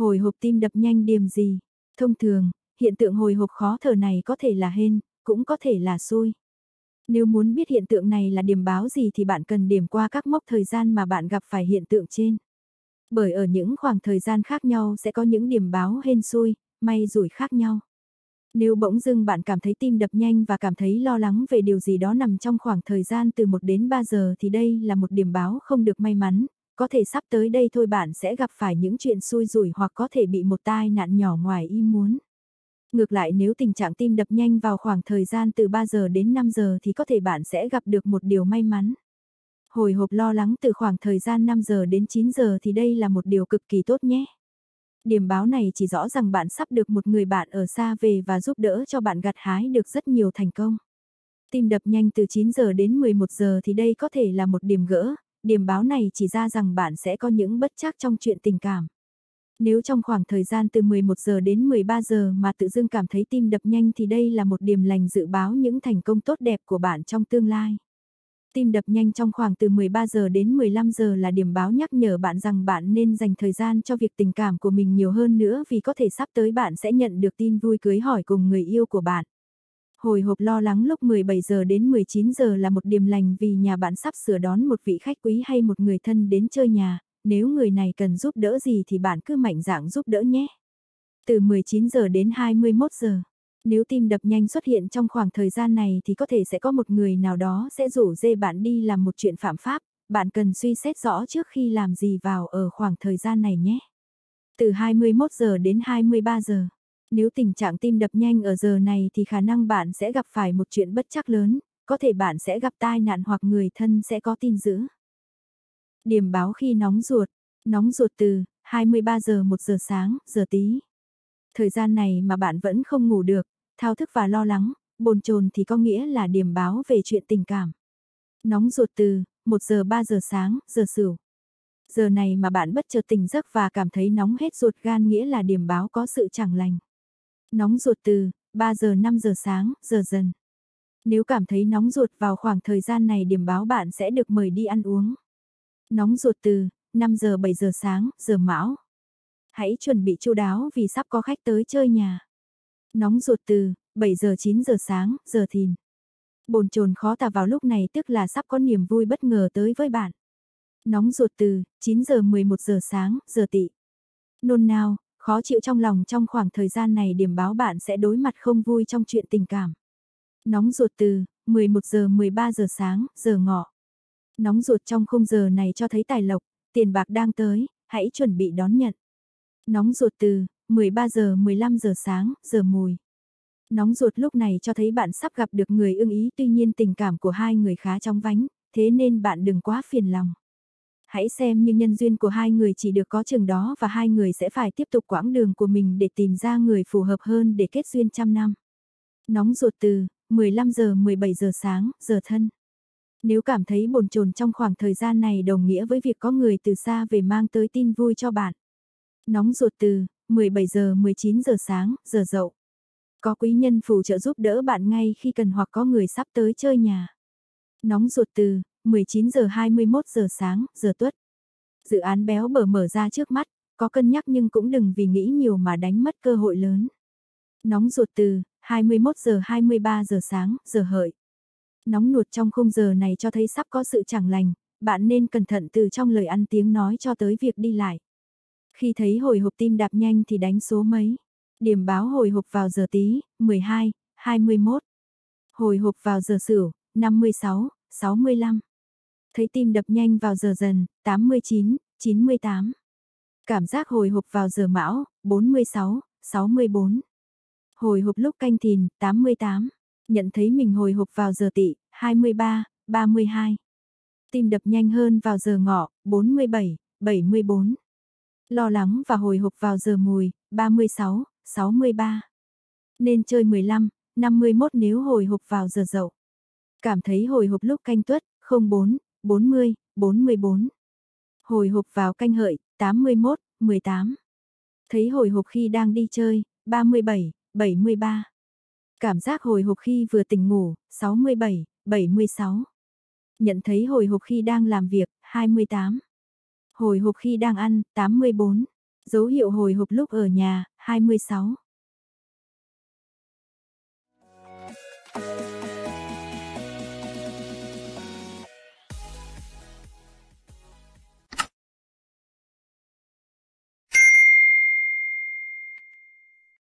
Hồi hộp tim đập nhanh điểm gì? Thông thường, hiện tượng hồi hộp khó thở này có thể là hên, cũng có thể là xui. Nếu muốn biết hiện tượng này là điểm báo gì thì bạn cần điểm qua các mốc thời gian mà bạn gặp phải hiện tượng trên. Bởi ở những khoảng thời gian khác nhau sẽ có những điểm báo hên xui, may rủi khác nhau. Nếu bỗng dưng bạn cảm thấy tim đập nhanh và cảm thấy lo lắng về điều gì đó nằm trong khoảng thời gian từ 1 đến 3 giờ thì đây là một điểm báo không được may mắn, có thể sắp tới đây thôi bạn sẽ gặp phải những chuyện xui rủi hoặc có thể bị một tai nạn nhỏ ngoài ý muốn. Ngược lại nếu tình trạng tim đập nhanh vào khoảng thời gian từ 3 giờ đến 5 giờ thì có thể bạn sẽ gặp được một điều may mắn. Hồi hộp lo lắng từ khoảng thời gian 5 giờ đến 9 giờ thì đây là một điều cực kỳ tốt nhé. Điểm báo này chỉ rõ rằng bạn sắp được một người bạn ở xa về và giúp đỡ cho bạn gặt hái được rất nhiều thành công tim đập nhanh từ 9 giờ đến 11 giờ thì đây có thể là một điểm gỡ, điểm báo này chỉ ra rằng bạn sẽ có những bất chắc trong chuyện tình cảm. Nếu trong khoảng thời gian từ 11 giờ đến 13 giờ mà tự dưng cảm thấy tim đập nhanh thì đây là một điểm lành dự báo những thành công tốt đẹp của bạn trong tương lai. Tim đập nhanh trong khoảng từ 13 giờ đến 15 giờ là điểm báo nhắc nhở bạn rằng bạn nên dành thời gian cho việc tình cảm của mình nhiều hơn nữa vì có thể sắp tới bạn sẽ nhận được tin vui cưới hỏi cùng người yêu của bạn. Hồi hộp lo lắng lúc 17 giờ đến 19 giờ là một điểm lành vì nhà bạn sắp sửa đón một vị khách quý hay một người thân đến chơi nhà, nếu người này cần giúp đỡ gì thì bạn cứ mạnh dạng giúp đỡ nhé. Từ 19 giờ đến 21 giờ, nếu tim đập nhanh xuất hiện trong khoảng thời gian này thì có thể sẽ có một người nào đó sẽ rủ dê bạn đi làm một chuyện phạm pháp, bạn cần suy xét rõ trước khi làm gì vào ở khoảng thời gian này nhé. Từ 21 giờ đến 23 giờ. Nếu tình trạng tim đập nhanh ở giờ này thì khả năng bạn sẽ gặp phải một chuyện bất chắc lớn, có thể bạn sẽ gặp tai nạn hoặc người thân sẽ có tin dữ. Điểm báo khi nóng ruột, nóng ruột từ 23 giờ 1 giờ sáng, giờ tí. Thời gian này mà bạn vẫn không ngủ được, thao thức và lo lắng, bồn chồn thì có nghĩa là điểm báo về chuyện tình cảm. Nóng ruột từ 1 giờ 3 giờ sáng, giờ sửu. Giờ này mà bạn bất chợt tỉnh giấc và cảm thấy nóng hết ruột gan nghĩa là điểm báo có sự chẳng lành. Nóng ruột từ 3 giờ 5 giờ sáng, giờ dần. Nếu cảm thấy nóng ruột vào khoảng thời gian này điểm báo bạn sẽ được mời đi ăn uống. Nóng ruột từ 5 giờ 7 giờ sáng, giờ mão. Hãy chuẩn bị chu đáo vì sắp có khách tới chơi nhà. Nóng ruột từ 7 giờ 9 giờ sáng, giờ thìn. Bồn chồn khó tả vào lúc này tức là sắp có niềm vui bất ngờ tới với bạn. Nóng ruột từ 9 giờ 11 giờ sáng, giờ tỵ Nôn nao, Khó chịu trong lòng trong khoảng thời gian này điểm báo bạn sẽ đối mặt không vui trong chuyện tình cảm. Nóng ruột từ 11 giờ 13 giờ sáng, giờ ngọ. Nóng ruột trong khung giờ này cho thấy tài lộc, tiền bạc đang tới, hãy chuẩn bị đón nhận. Nóng ruột từ 13 giờ 15 giờ sáng, giờ mùi. Nóng ruột lúc này cho thấy bạn sắp gặp được người ưng ý tuy nhiên tình cảm của hai người khá trong vánh, thế nên bạn đừng quá phiền lòng hãy xem như nhân duyên của hai người chỉ được có chừng đó và hai người sẽ phải tiếp tục quãng đường của mình để tìm ra người phù hợp hơn để kết duyên trăm năm. Nóng ruột từ 15 giờ 17 giờ sáng, giờ thân. Nếu cảm thấy bồn chồn trong khoảng thời gian này đồng nghĩa với việc có người từ xa về mang tới tin vui cho bạn. Nóng ruột từ 17 giờ 19 giờ sáng, giờ dậu. Có quý nhân phù trợ giúp đỡ bạn ngay khi cần hoặc có người sắp tới chơi nhà. Nóng ruột từ 19 giờ 21 giờ sáng, giờ tuất. Dự án béo bở mở ra trước mắt, có cân nhắc nhưng cũng đừng vì nghĩ nhiều mà đánh mất cơ hội lớn. Nóng ruột từ 21 giờ 23 giờ sáng, giờ hợi. Nóng nuột trong khung giờ này cho thấy sắp có sự chẳng lành, bạn nên cẩn thận từ trong lời ăn tiếng nói cho tới việc đi lại. Khi thấy hồi hộp tim đạp nhanh thì đánh số mấy. Điểm báo hồi hộp vào giờ tí, 12, 21. Hồi hộp vào giờ sửu, 56, 65 thấy tim đập nhanh vào giờ dần, 89, 98. Cảm giác hồi hộp vào giờ mão, 46, 64. Hồi hộp lúc canh thìn, 88. Nhận thấy mình hồi hộp vào giờ tỵ, 23, 32. Tim đập nhanh hơn vào giờ ngọ, 47, 74. Lo lắng và hồi hộp vào giờ mùi, 36, 63. Nên chơi 15, 51 nếu hồi hộp vào giờ dậu. Cảm thấy hồi hộp lúc canh tuất, 04, 40, 44. Hồi hộp vào canh hợi, 81, 18. Thấy hồi hộp khi đang đi chơi, 37, 73. Cảm giác hồi hộp khi vừa tỉnh ngủ, 67, 76. Nhận thấy hồi hộp khi đang làm việc, 28. Hồi hộp khi đang ăn, 84. Dấu hiệu hồi hộp lúc ở nhà, 26.